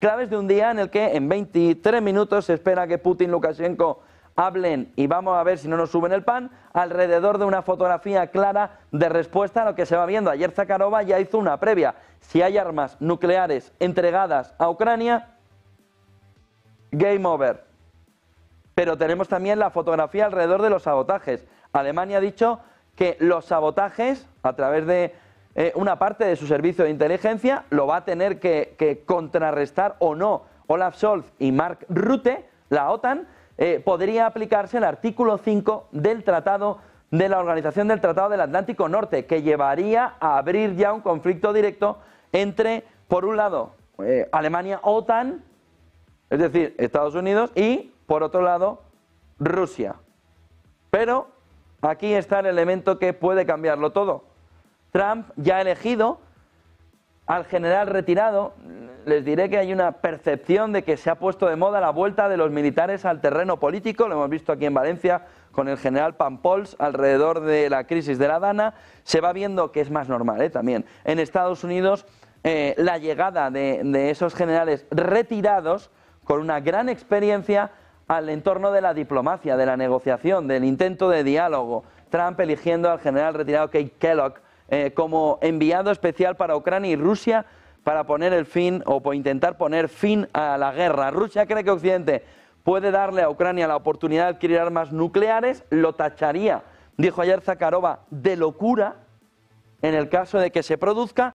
Claves de un día en el que en 23 minutos se espera que Putin y Lukashenko hablen y vamos a ver si no nos suben el pan alrededor de una fotografía clara de respuesta a lo que se va viendo. Ayer Zakharova ya hizo una previa. Si hay armas nucleares entregadas a Ucrania, game over. Pero tenemos también la fotografía alrededor de los sabotajes. Alemania ha dicho que los sabotajes a través de eh, una parte de su servicio de inteligencia, lo va a tener que, contrarrestar o no Olaf Scholz y Mark Rutte, la OTAN, eh, podría aplicarse el artículo 5 del Tratado de la Organización del Tratado del Atlántico Norte, que llevaría a abrir ya un conflicto directo entre, por un lado, eh, Alemania, OTAN, es decir, Estados Unidos, y, por otro lado, Rusia. Pero aquí está el elemento que puede cambiarlo todo. Trump ya ha elegido, al general retirado, les diré que hay una percepción de que se ha puesto de moda la vuelta de los militares al terreno político, lo hemos visto aquí en Valencia con el general Pampols alrededor de la crisis de la Dana, se va viendo que es más normal ¿eh? también. En Estados Unidos eh, la llegada de, de esos generales retirados con una gran experiencia al entorno de la diplomacia, de la negociación, del intento de diálogo. Trump eligiendo al general retirado Kate Kellogg eh, como enviado especial para Ucrania y Rusia para poner el fin o intentar poner fin a la guerra. Rusia cree que Occidente puede darle a Ucrania la oportunidad de adquirir armas nucleares, lo tacharía, dijo ayer Zakharova, de locura en el caso de que se produzca